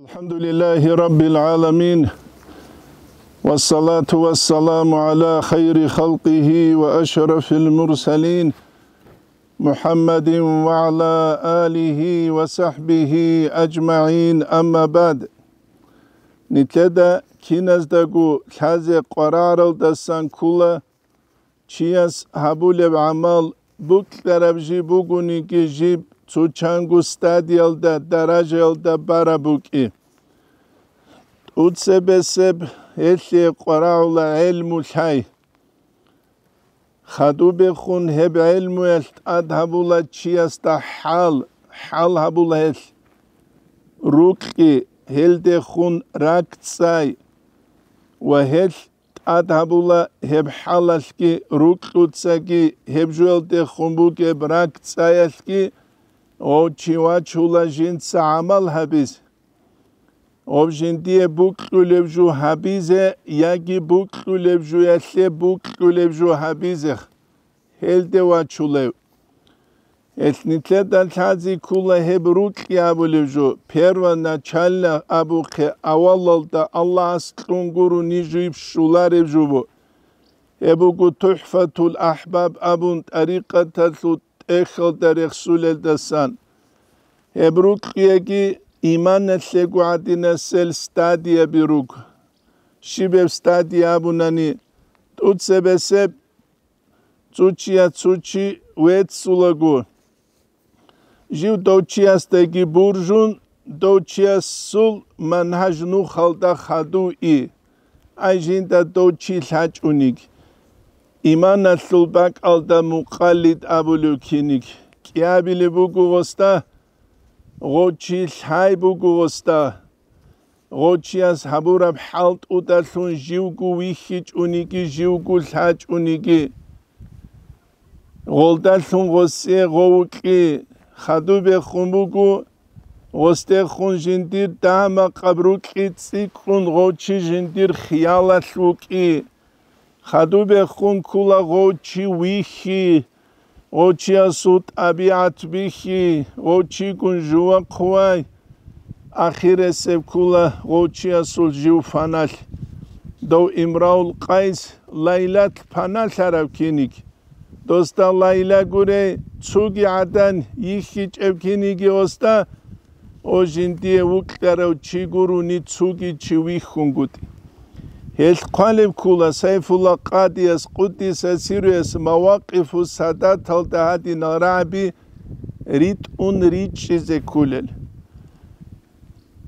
الحمد لله رب العالمين والصلاة والسلام على خير خلقه وأشرف المرسلين محمد وعلى آله وصحبه أجمعين أما بعد نتلدا دقو كازي قرار ودسان كولا چياس هبول عمال بوك تربجي بوغوني جيب ცუჩანგუ სტადიალ და დარაჟელ და ბარაბუკი უცებესებ ელი ყრაულა ელმუ ხაი ხადუბე ხუნ ჰებ ელმუ ელ ადაბულა ჩიას და ჰალ ჰალ ჰაბულა ელ რუკი ჰელდე ხუნ რაკცაი ვაჰელ ადაბულა ჰებ ჰალასკი რუკუცაკი ჰებ ჟელდე ხუნ ბუკე ბრაკცაი ასკი ო ჩივა ჩულა ჟინ საამალ ჰაბიზ ობჟინდიე ბუკულებ ჟუ ჰაბიზე იაგი ბუკულებ ჟუ ესე ბუკულებ ჟუ ჰაბიზე ჰელდევა ჩულე ესნიცე და თაზი კულა ჰებრუ ყიაბულებ ჟუ პერვა და ჩალა აბუხე ავალალ და ალლას ტრუნგურუ ნიჟიფ ჟულარებ ჟუ ებუ გუ თუჰფათულ აჰბაბ აბუნ ტარიკათა თუ ეხელდერხსულელდასან ებრუკიეგი იმანელეგუადინესელ სტადიებიрук შიბებ სტადიაბუნანი თუცებესე წუჩია წუჩი უეცულაგუ ჟივ დოჩიასტეგი ბურჟუნ დოჩიას სულ მანჰაჟნუ ხალდა ხადუ ი აიჟინდა დოჩი ლაჭუნიგი İman al-Sulbak alda muqallid abulukinik. Kiabili bu gugosta, gochi lhay bu gugosta. Gochi as haburab halt utalun jivgu vihic uniki jivgu lhac uniki. Goldalun gosse govukki. Khadube khumbugu goste khun jindir dama qabru kitsi kun gochi jindir khiyala luki. ხადუბე ხუნ ქულა ღოჩი ვიხი ოჩი ასუ ტაბიათ ვიხი ოჩი გუნ ჟუა ქუაი ახირესებ ქულა ღოჩი ასულ ჟუ ფანალ დო იმრაულ ყაის ლაილათ ფანალ არავ ქინიკ დოსტა ლაილა გურე ცუგი ადან იხი ჭებ ქინიკი ოსტა ოჟინტიე უკლარო ჩიგურუნი ცუგი ჩივი ხუნგუტი ელქვალემ ქულა საიფულა ყადიას ყუდის ასირეს მავაკიფუ სადა თალდაადი ნარაბი რიტუნ რიჩიზე ქულელ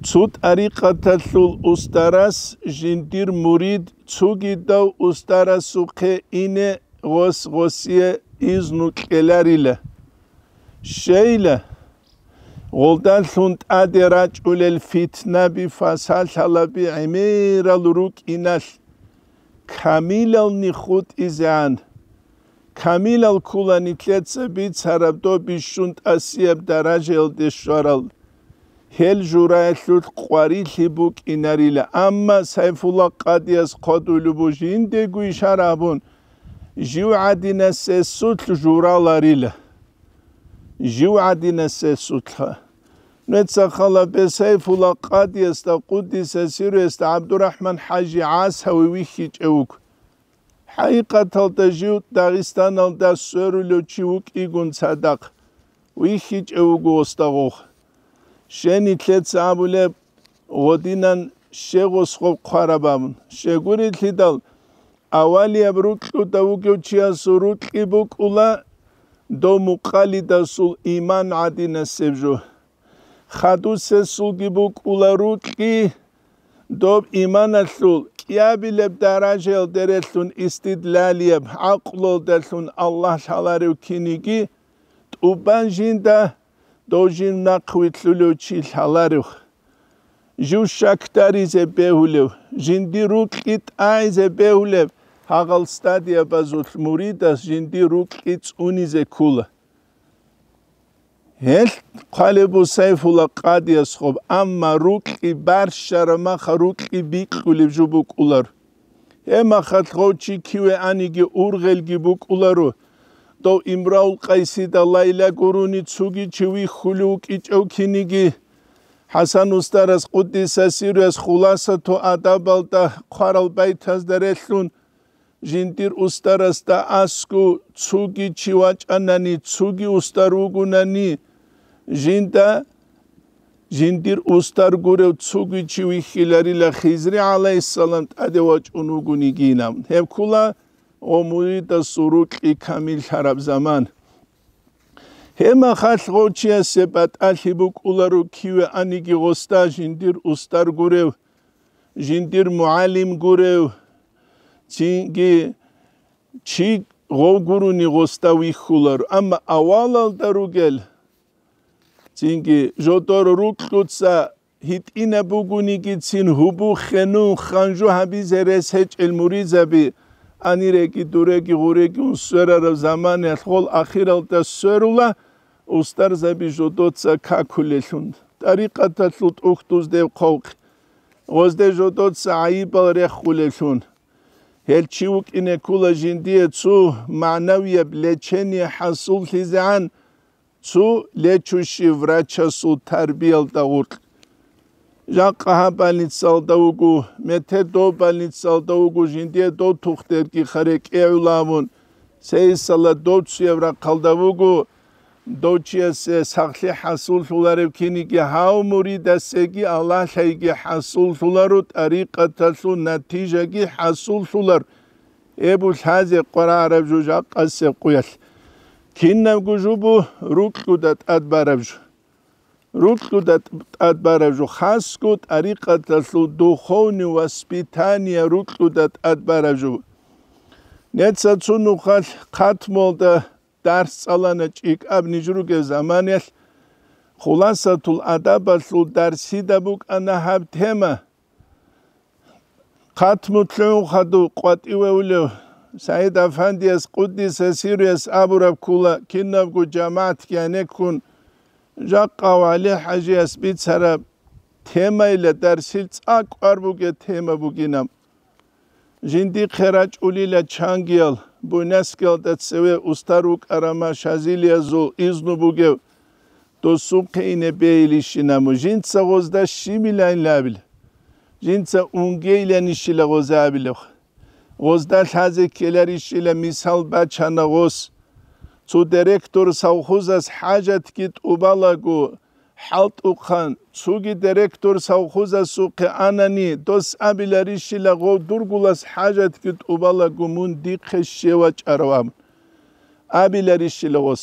ცუტ არიყათალულ უსტარას ჟინდირ მურიდ ცუგიდა უსტარას უხე ინე ღოს ღოსიე იზნუ კელარილა შეილა ოლდან სუნტად ერაჭულელ ფიტნაბი ფასალალაბი ემირალ რუკინალ კამილალ ნიხუტ იზან კამილალ ქულანი წეცები ცარაბდო ბიშუნტასიებ დარაჟელ დეშვარალ ჰელ ჟურაესულ ყვარი ლიბუ კინარილა ამმა საიფულა ყადიას ყოდული ბუჟინდე გუიშარაბუნ ჟუადინას სესულ ჟურალარილა ჟუადინას სესულა ნეცახალა ბესეიფულა ყადიას და ყუდისა სირეს და აბდურაჰმან ჰაჯი ასავი ვიხიჭეუკ ჰაიყათალდა ჟიუ დაღისტანალ და სვერულო ჩიუკ იგუნ ცადაყ ვიხიჭეუგ ოსტაღოხ შენი თლეც აბულე ღოდინან შეღოსხო ქვარაბამ შეგური თლიდალ ავალია ბრუკლუ და უგევჩია სურუკი ბუკულა დომუყალი და სულ იმან ადინასებჟო ჰაიყათალდა ხადუსე სულგიბუ კულარუკი დობ იმანასულ კიაბილებ დარაჟელ დერესუნ ისტიდლალიებ აყლოლ დესუნ ალლაჰ შალარი უკინიგი ტუბანჟინდა დოჟინ ნაყვითლულო ჩი შალარი ჟუშაქტარიზე ბეულე ჟინდი რუკით აიზე ბეულე აღალ სტადია ბაზულ მურიდას ჟინდი რუკი წუნიზე ქულა ეს ყალიბუ საიფულა ყადიას ხობ ამა რუკი ბარშარმა ხრუკი ბიყვილი ჟუბუკულარ ემა ხათხოჩი ქივე ანიგი ურღელგი ბუკულარო და იმრაულ ყაისი და ლაილა გურუნი ცუგი ჩივი ხული უკიჭოქინიგი ჰასან უსტარას ყუდისასირეს ხულასა თუ ადაბალდა ყარალ ბაითას და რეშლუნ ჟინტირ უსტარას და ასკუ ცუგი ჩივაჭანანი ცუგი უსტარუგუნანი ჟინტა ჟინტირ უსტარ გურევ ცუგი ჩივი ხილარილა ხიზრი ალაისალამ ტადე ვაჭუნ უგუნი გინამ ჰევქულა ომური და სურუ ყიქამილ შარაბ ზამან ჰემა ხალ ღოჩია სებატ ალჰიბუ კულარუ ქივე ანიგი ღოსტა ჟინტირ უსტარ გურევ ჟინტირ მუალიმ გურევ ჩინგი ჩი ღოგურუნი ღოსტა ვიხულარ ამა ავალალ დარუგელ წინკი ჟოტორ რუკლუცა ჰიტინაბუგუნიკი წინ ჰუბუ ხენუ ხანჟუ ჰაბიზერეს ჰეჭელმურიზები ანირეკი დურეკი ღურეკი უსვერარ ზამანე ხოლ ახირალტა სვერულა უსტარზები ჟოტოცა ქაქულელუნ ტარიყათა ლუტ უხტუზდე ყოყ ოზდე ჟოტოცა აიბარე ხულელუნ ჰელჩიუკ ინეკულაჟინდიე ცუ მანავია ბლეჩენი ჰასულ ჰიზან цу лечуши врачасу тарбиал да ур ჟა ყაბალიცალ და უგუ მეთე დობალიცალ და უგუ ჟინდია დო თუხდერ კი ხარე კეულამონ სეისალა დოცი ევრა ყალდა უგუ დოჩიეს სახლი ჰასულ ფულარებ ქინი კი ჰაუმური და სეგი ალა ლეიგი ჰასულ ფულარო ტარიყათასუ ნათიჟაგი ჰასულ ფულარ ებულ ჰაზე ყორა არაბ ჟა ყასე ყუილ თინნამგუჟუბუ რუკუდატ ადბარავჟუ რუკუდატ ადბარავჟუ ხასკუ ტარიყათასუ დუხოვნი ვასპიტანია რუკუდატ ადბარავჟუ ნეცაცუნუ ხალ ყათმოლდა დარსალანა ჭიკაბნი ჟრუგე ზამანიალ ხულასათულ ადაბასუ დარსიდაბუკ ანაჰაბთემა ყათმუთლუ ხადუ ყვატივეულევ საიდ აფანდიას ყუდის სირიეს აბურაბქულა კინავგუ ჯამაათკიანე ქუნ ჟაყავალი ჰაჯიას ბიცარა თემაილე დარსილ წაკვარბუგე თემაბუგინამ ჟინდი ხერაჭულილა ჩანგიალ ბუნასკელდა წევე უსტარუკ არამა შაზილია ზო იზნუბუგე დოსუ ქეინე ბეილიშინამ ჟინ წაღოზდა შიმილანლაბილ ჟინცა უნგეილენიშილა ღოზაბილო 25 კილერ ისილე მისალ ბაჩანაოს ცუ დირექტორ სავხუზას ჰაჯათ კით უბალაგუ ჰალტ უხან ცუგი დირექტორ სავხუზას უყი ანანი დოს აბილერ ისილე ღო დურგულას ჰაჯათ კით უბალაგუ მუნ დიხე შევაჭარვამ აბილერ ისილე ოს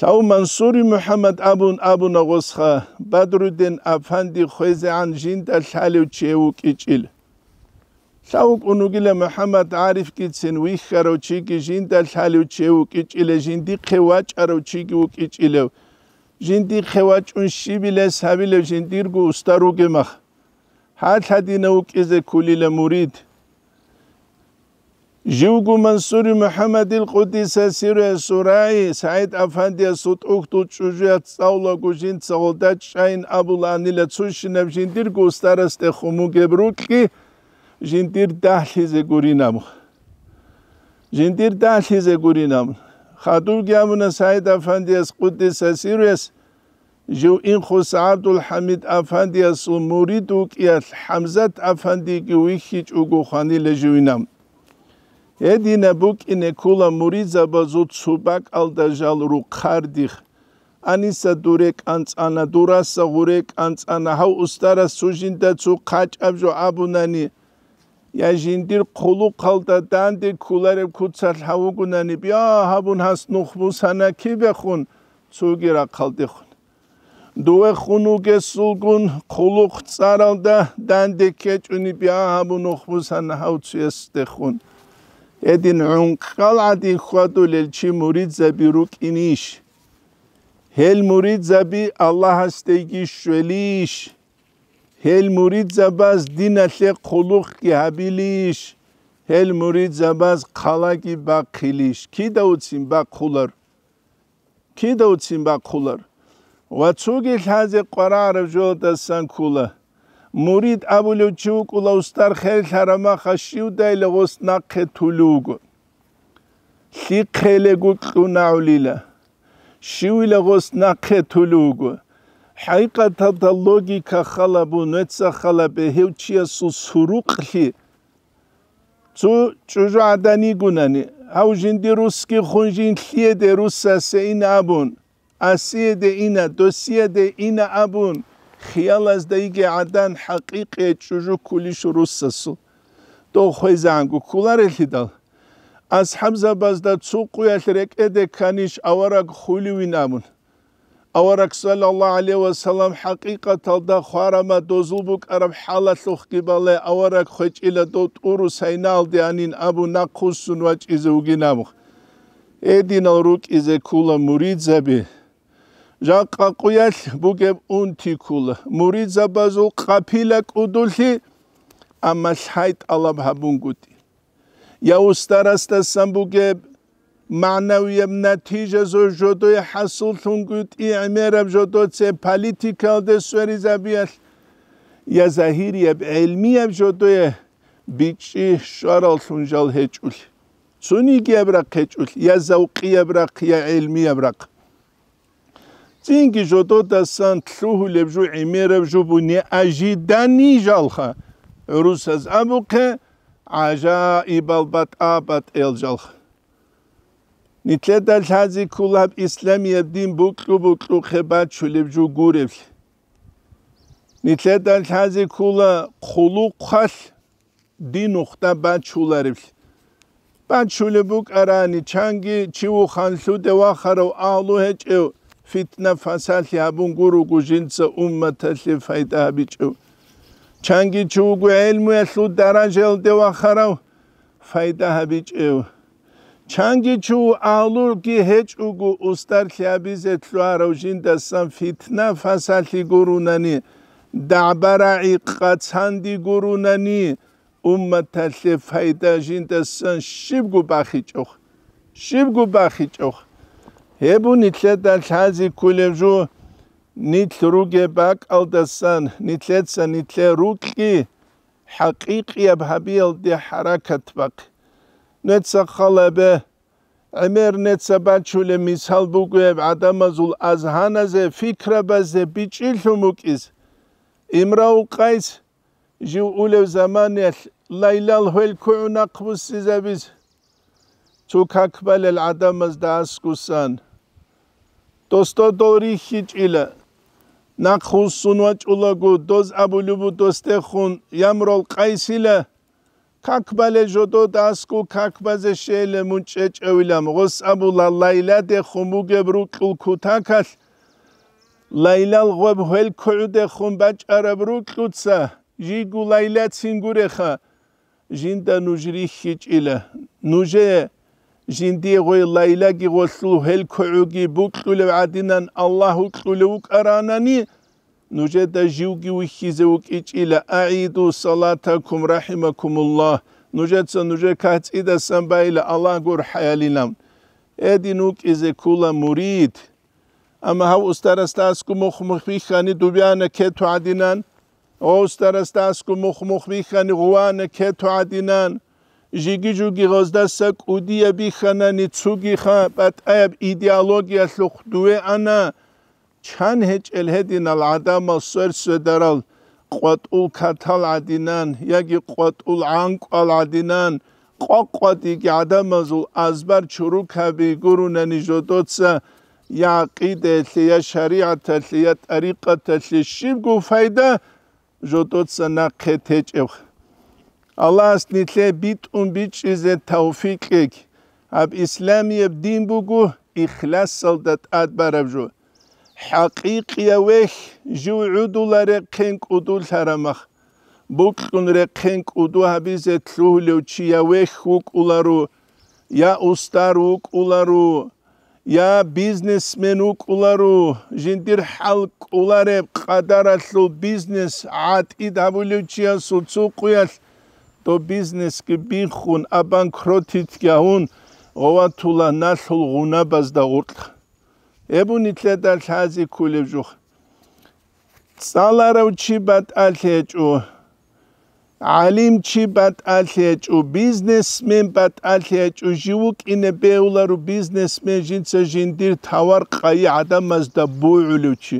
საუ მანსური მუჰამად აბუნ აბუნა ოსხა ბადრუდინ აფანდი ხეზან ჯინდა ხალუ ჩეუ კიჭილ საუკუნუგილე მუჰამად არიფ კიცინ ვიხარო ჩიგი ჟინდა ლალიუ ჩეუ კიჭილე ჟინდი ხევაჭარო ჩიგი უკიჭილე ჟინდი ხევაჭუნ შიბილე საბილე ჟინდი რგუ უსტარუ გემახ ჰათადინე უკიზე ქულილე მურიდ ჟუგუ მანსური მუჰამადილ ყუდისა სირე სურაი საიდ აფანდია სუტუხტუ ჩუჟია წავლა გუჟინ წავლდა შაინ აბულანილე ცუშინებ ჟინდი რგუ უსტარასტე ხუმუ გებრუკი ჟინტირ დაჰლიზე გურინამ ჟინტირ დაჰლიზე გურინამ ხატულ გამუნა საიდ აფანდიას ყუდის ასირეს ჟუ ინ ხოს აბდულ ჰამიდ აფანდიას მურიდ უკიალ ჰამზათ აფანდი გუიჩიჭ უგო ხანი ლეჟუინამ ედინა ბუკინე კულა მურიზა ბაზუ ცუბაკ ალდაჟალ რუ ხარდიხ ანისა დურე კანწანა დურასა ღურე კანწანა ჰა უსტარა სუჟინდა ცუ ყაჭაბჟო აბუნანი ჟინდირ ხულუ ხალდა დანდი ქულარებ ქუცა ლავუგუნანი ბია ჰაბუნ ჰას ნუხბუსანა ქიბეხუნ ცუგირა ხალდიხუნ დუე ხუნუგე სულგუნ ხულუ ხცარალდა დანდი ქეჭუნი ბია ჰაბუნ ნუხბუსანა ჰაუცეს დეხუნ ედინ უნ ხალადი ხვადულ ელჩი მურიძები რუკინიშ ჰელ მურიძები ალლაჰას დეგი შველიშ ჰელმურიდ ზაბას დინალე ხულუხ კიაბილიშ ჰელმურიდ ზაბას ხალაკი ბაქილიშ კიდაუცინ ბაქულარ კიდაუცინ ბაქულარ ვაცუგი ლაზე ყარარ ჟოდა სანკულა მურიდ აბულუ ჩუკულა უსტარ ხელხარამა ხაშიუდაილე ოსნა ქეთულუგ ლიქელე გუკუნავლილა შივილე ოსნა ქეთულუგ ჰაიკათან და ლოგიკა ხალაბუ ნეცა ხალაბე ჰევჩია სურუყლი ძუ ჯუჟადანი გუნანი აუ ჟინდი რუსკი ხუნჟინ ლიედე რუსასე ინაბუნ ასიედე ინა დოსიედე ინა აბუნ ხიალას და იგი ადან ჰაკიკე ჯუჟუ ქულიშ რუსასო დო ხეზანგუ ქულარელი და ასჰაბზა ბაზდა ცუ ყუიალ რეკედე ქანიშ ავარაგ ხულივინამუნ ავარაკ სალალლაჰ ალეი ვა სალამ ჰაკიკათალ და ხარამა დოზულბუკ არამ ჰალალუხ კიბალე ავარაკ ხეჭილა დო ტურუ საინალდე ანინ აბუ ნაკუსუნ ვა ჭიზე უგინამუ ედინალ რუკიზე ქულა მურიძები ჟაყა ყუიალ ბუგებ უნთი ქულ მურიძა ბაზულ ყაფილა კუდულში ამალ ჰაიტ ალამ ჰაბუნგუტი ია უსტარასტა სამბუგებ معنوی یم نتیجه زو جدوی حاصل تونگوید ای امیرم جدو چه پالیتیکال ده سوری زبیل یا زهیر یب علمی یب جدوی بیچی شارال تونجال هچول چونی گی ابرق هچول یا زوقی ابرق یا علمی ابرق چینگی جدو دستان تلوه لیب جو امیر جو بونی اجیدنی جال خا روس از ابو که عجائب البت آبت ایل جال خا ნიტლედა ლაზი კულაბ ისლამია დინ ბუკლუ ბუკლუ ხება ჩულებ ჯუ გურებ ნიტლედა ლაზი კულა ხულუ ყალ დინ უხთა ბა ჩულარებ ბა ჩულე ბუკ არანი ჩანგი ჩიუ ხანლუ დევა ხარო აალუ ჰეჭი ფიტნა ფასალ ჰაბუნ გურუ გუჟინცა უმმათა ლი ფაიდა ბიჭუ ჩანგი ჩუგუ ელმუ ესუ დარანჟელ დევა ხარო ფაიდა ბიჭუ ჩანგიჩუ ალურკი ჰეჭუგუ უსტარ ხიაბიზ ეთლუარავჟინ და სამ ფიტნა ფასალი გურუნანი დაბარა იყაცანდი გურუნანი უმმათალე ფაიდაჟინ და სან შიბგუ ბახიჭუხ შიბგუ ბახიჭუხ ებუნი თლე და ლაზი კულევჟუ ნიტლ რუგე ბაკ ალდასან ნიტლეცა ნიტლე რუკი ჰაკიკია ბაბიელდი ჰარაკათ ბაკი ნეცახალებე ამერ ნეცაბაჩული მისალბუგე ადამაზულ აზჰანაზე ფიქრაბაზე ბიჭილუმუკის იმრაუყაის ჟიულევ ზამანე ლაილალ ჰელქუნაკუს სიზაბის თუქაკბალელ ადამაზ დაასკუსან დოსტოდორი ჰიჭილა ნახუსუნვაჭულაგუ დოზ აბულუბუ დოსტეხუნ იამროლ ყაისილა ქაქბალე ჟოდო დასკუ ქაქბაზე შეელე მუნჭეჭევილა მოსაბულა ლაილა დე ხუმუგებრუ ყულკუთაკალ ლაილა ღვებ ჰელ ქუდე ხუმბაჭარებრუ ყუცა ჟიგუ ლაილა ცინგურეხა ჟინდა ნუჟრი ხიჭილა ნუჟე ჟინდი ღო ლაილა გიღოსლუ ჰელ ქუგი ბუკლუ ადინან ალლაჰუ ყულუ ყარანანი Нужеда жиуги ухизе укичила аиду салатакум рахимакумуллах. Нужеца нуже кацида самбайла Аллах гур хаялинам. Эдинук изе кула мурид. Ама хау устарастас кумух мухвихани дубяна кету адинан. О устарастас кумух мухвихани гуана кету адинан. Жиги жуги гоздасак удия биханани цуги ха. Бат айаб идеология слухдуе ана. Ама ჩან ჰეჭელ ჰედინალ ადამა სერსედარალ ყვატულ ქათალ ადინან იაგი ყვატულ ანყალ ადინან ყოყოდი კი ადამაზულ აზბარ ჩურუქები გურუნენი ჟოტოცა იაყიდე ლია შარიათა ლია ტარიყათა შიბ გუფაიდა ჟოტოცა ნაქეთეჭევ ალას ნიტლე ბიტუნ ბიჭიზე თავფიკი აბ ისლამიებ დინ ბუგუ იხლასალ და ადბარებ ჟო ҳақиқия вех жуъудуларе қенқуду сарамах буқунре қенқуду абизе тлулу чия вех укулару я устар укулару я бизнесмен укулару жиндир халк уларе қадарасу бизнес ати дабулу чия суцуқуял то бизнес ки бихун абанкротит гаун ова тула насул гунабаз да уртх ებუნითლე და ლაზი ქულებჟუ ცალარავჩი ბატალეჭუ ალიმჩი ბატალეჭუ ბიზნესმენ ბატალეჭუ ჟიუკინე ბეულარუ ბიზნესმენ ჟინცე ჟინდირ თავარ ყაი ადამას და ბუულუჩი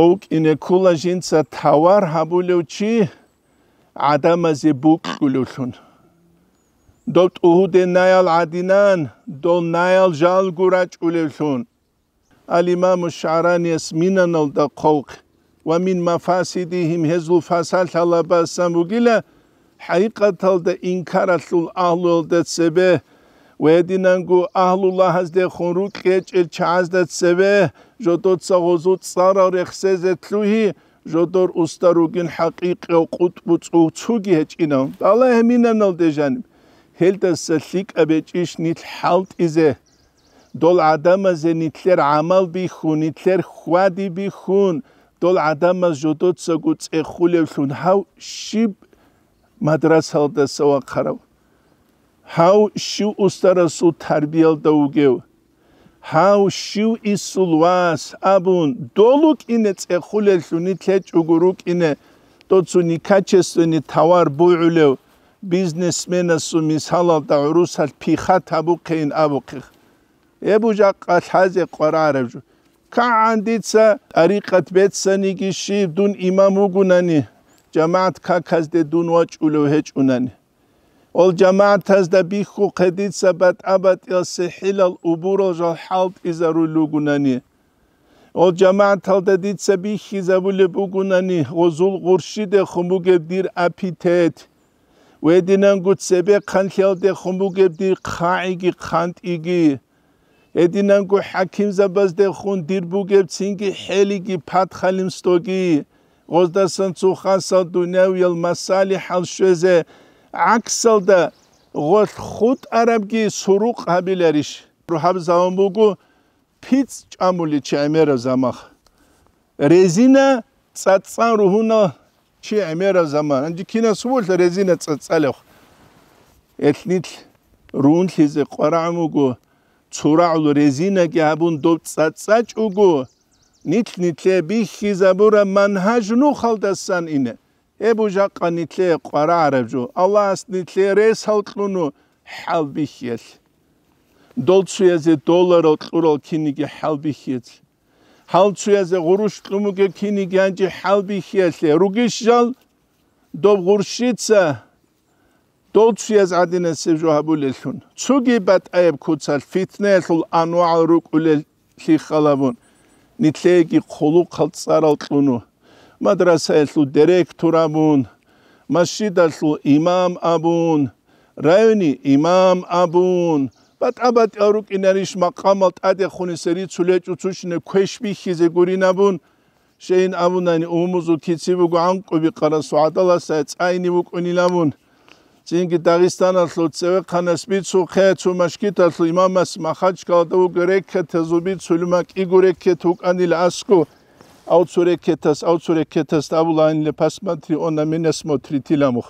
ოუკინე ქულა ჟინცა თავარ ჰაბულუჩი ადამაზე ბუკულუშუნ დოტუ დენაილ ადინან დონაილ ჟალგურა ჭულელსუნ ალ იმამუ შარანი ისმინანალ და ყოვ ვა მინ მაფასიდიჰიმ ჰეზლუ ფასალ თალაბასამ უგილა ჰაიყათალ და ინკარალულ აჰლულ და ცებე ვედინანგუ აჰლულაჰაზ დე ხონრუ ქეჭელ ჩააზ და ცებე ჟოტოცაღოზუ წარა რეხსეზე თლუჰი ჟოტორ უსტარუგინ ჰაკიყე ყუტბუ წუ ცუგი ჰეჭინო ალა ჰემინანალ დეჟანი ჰელდას ლიკაბე ჭიშნით ჰალტ იზე დოლ ადამაზე ნითლერ ამალ ბიხუნ ნითლერ ხვადი ბიხუნ დოლ ადამაზ ჯოდოცაგუ წეხულევლუნ ჰავ შიბ მადრასალ და სავაყარავ ჰავ შუ უსტარასუ თარბიალ და უგევ ჰავ შუ ისულვას აბუნ დოლუკ ინე წეხულევლუნ ნითლე ჭუგურუკ ინე დოცუნი კაჩესუნი თავარ ბუულევ ბიზნესმენას უმის ჰალალ და რუსალ ფიხათ აბუქეინ აბუქი ებუჯა ყალაზე ყარარებჯ კანდიცა არიყათ ბეცანიგიში დუნ იმამუგუნანი ჯამაათ ქაკაზდე დუნ ვაჭულო ჰეჭუნანი ол جماعتاز да бихху кэдица бат абат илси хилал убурожа халт изару лугунани ол جماعتал да дица бихи забуле бугунани гозул гуршиде хумуге дир афитет ვედინან გუცებე ხანხელდე ხომუგებდი ხაიგი ხანტიგი ედინან გუ ჰაკიმ ზაბაზდე ხუნ დირბუგებ წინგი ჰელიგი ფათხალიმ სტოგი ოზდასან წუ ხასა დუნევიელ მასალი ჰალ შეზე აქსალდა ღოთ ხუთ არაბგი სურუ ყაბილერიშ როჰაბ ზაუმბუგუ ფიც ჭამული ჩემერა ზამახ резина цацан руна чи эмера заман анди кина сувол резина цацалех этнит руун лизе қарамугу цуравлу резина ки абун доп цацач угу нит нитле би хизабура манхаж ну халдасан ине эбу жаққа нитле қарарабжу алла ас нитле рес халқуну халбихел долцуязе доллар оқурал кинги халбихел ჰალცუეზე ღურუშ ტუმუკე ქინი განჭი ჰალბი ხიესე რუგიშალ დობ ღურშიცა დოცუეზ ადინესე ჟოჰაბულელთუნ ცუგი ბატაებ ქუცალ ფიტნესულ ანუალ რუკულელ ხიხალაბუნ ნიტლეგი ხოლუ ხალცარალ ტუნუ მადრასაელთუ დირექტორამუნ მასჯიდალთუ იმამ აბუნ რაიონი იმამ აბუნ ბატაბატი არუკინარიშ მაყამალ ტადე ხუნისერი ცულეჭუცუშნე ქეშბი ხიზე გურინაბუნ შეინ აბუნანი უმუზუ ქიციბუ განკუბი ყარა სუადალა საწაინი უკუნილამუნ ჯინგი დაღისტანა ლოცევე ხანას მიცუ ხე ცუმაშკიტა ლიმამას მახაჩკალა და უგრეკე თეზუბი ცულმა კიგურეკე თუკანილ ასკო აუცურეკე თას აუცურეკე თას დაბულანილე ფასმათრი ონა მენეს მოთრი თილამუხ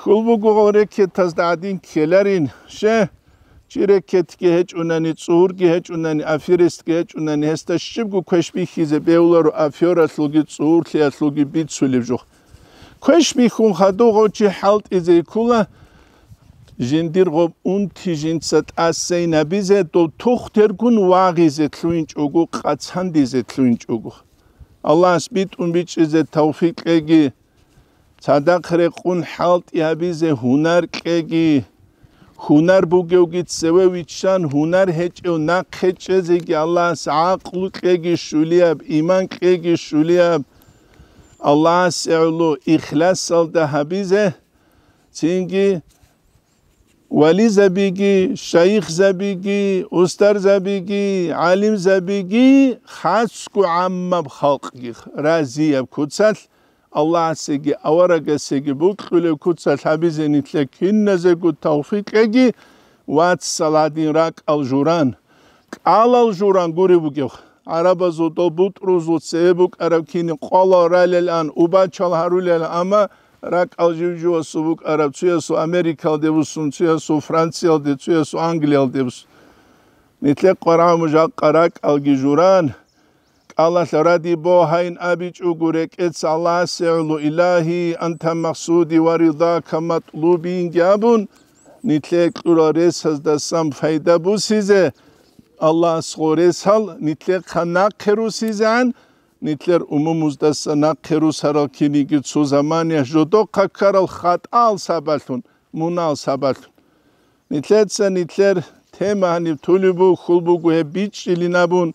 ხულბუ გურეკე თას და ადინ ქელერინ შე ჭირეკეთკი ჰეჭუნანი წურგი ჰეჭუნანი აფირესკი ჭუნანი ესთა შიბგუ ქეშბიხიზე ბეულარო აფიორას ლუგი წურთი ას ლუგი ბიცული ჟო ქეშბიხუნ ხადოღოჩი ჰალტიზე კულა ჟინდირღო უნთი ჟინცად ასეინა ბიზე თო თოხთერგუნ ვაღიზე თლუინჭუგუ ყაცანდიზე თლუინჭუგუ ალას ბიტუნ ბიჭიზე თავფიკეგი სადახრე ყუნ ჰალტი აბიზე ჰუნარ კეგი ჰუნარ ბუგეუგიც სევე ვიჩან ჰუნარ ჰეჭევ ნა ხეჭეზე კი ალას აყლუ ყეგი შულია იმან ყეგი შულია ალას ეულუ ইხლას ალ დაჰბიზე ცინგი ვალი ზაბიგი შაიხ ზაბიგი უსტარ ზაბიგი ალიმ ზაბიგი ხასკუ ამმა ხალყი რაზია ქუცალ ავლასიგი ავარაგესიგი ბუთხვილე ქუცა თაბიზენით ლექინაზე გუ თავფიკეგი ვაც სალადინ რაკ ალჟურან ალალჟურან გურიბუგი არაბაზო თო ბუტრუზო ცებუ კარავკინი ყოლა რალელან უბაჩალ ჰარულელ ამა რაკ ალჟიჟო სუბუ კარავ ცუესო ამერიკალ დევუსუნ ცუესო ფრანციალ დე ცუესო ანგლიალ დევუს ნიტლე ყორამუჟა ყარაკ ალგიჟურან Allah radi bo hayn abic ugure kets Allah se'lu ilahi anta maqsudi wa rida kamat lubin gabun nitle qurares hazda sam fayda bu size Allah sqores hal nitle qana qeru sizan nitler umumuzda sana qeru sarakini git su zaman ya jodo qakar al khat al sabatun munal sabat nitletsa nitler tema ni tulubu khulbu gu bichilinabun